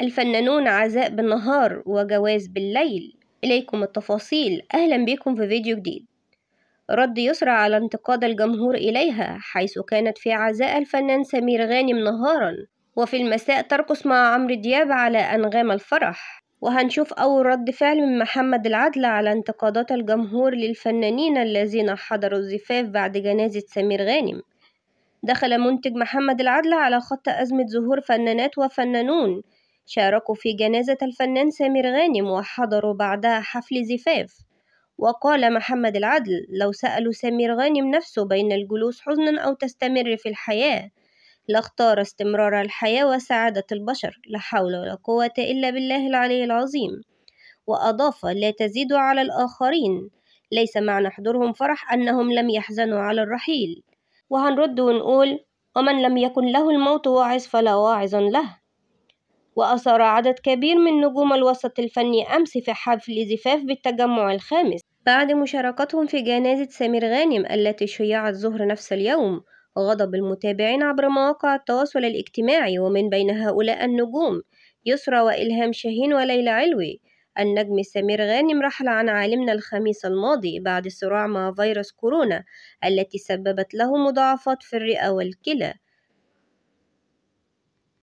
الفنانون عزاء بالنهار وجواز بالليل إليكم التفاصيل أهلا بكم في فيديو جديد رد يسرى على انتقاد الجمهور إليها حيث كانت في عزاء الفنان سمير غانم نهارا وفي المساء ترقص مع عمرو دياب على أنغام الفرح وهنشوف أول رد فعل من محمد العدل على انتقادات الجمهور للفنانين الذين حضروا الزفاف بعد جنازة سمير غانم دخل منتج محمد العدل على خط أزمة ظهور فنانات وفنانون شاركوا في جنازة الفنان سمير غانم وحضروا بعدها حفل زفاف وقال محمد العدل لو سألوا سمير غانم نفسه بين الجلوس حزنا أو تستمر في الحياة لاختار استمرار الحياة وسعادة البشر لا حول ولا قوة إلا بالله العلي العظيم وأضاف لا تزيدوا على الآخرين ليس معنى حضورهم فرح أنهم لم يحزنوا على الرحيل وهنرد ونقول ومن لم يكن له الموت واعظ فلا واعظ له وأثار عدد كبير من نجوم الوسط الفني أمس في حفل زفاف بالتجمع الخامس بعد مشاركتهم في جنازة سمير غانم التي شيعت ظهر نفس اليوم غضب المتابعين عبر مواقع التواصل الاجتماعي ومن بين هؤلاء النجوم يسرى وإلهام شاهين وليلى علوي النجم سمير غانم رحل عن عالمنا الخميس الماضي بعد صراع مع فيروس كورونا التي سببت له مضاعفات في الرئة والكلى